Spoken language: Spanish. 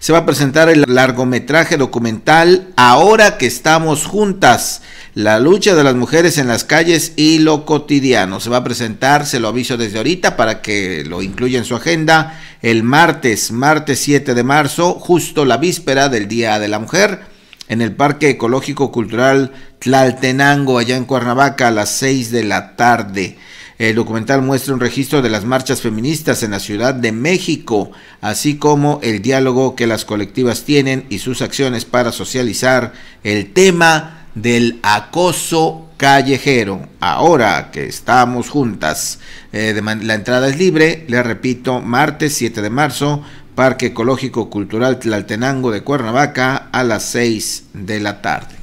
se va a presentar el largometraje documental Ahora que estamos juntas, la lucha de las mujeres en las calles y lo cotidiano. Se va a presentar, se lo aviso desde ahorita para que lo incluya en su agenda, el martes, martes 7 de marzo, justo la víspera del Día de la Mujer en el Parque Ecológico Cultural Tlaltenango, allá en Cuernavaca, a las 6 de la tarde. El documental muestra un registro de las marchas feministas en la Ciudad de México, así como el diálogo que las colectivas tienen y sus acciones para socializar el tema del acoso callejero. Ahora que estamos juntas, eh, la entrada es libre, le repito, martes 7 de marzo, Parque Ecológico Cultural Tlaltenango de Cuernavaca a las 6 de la tarde.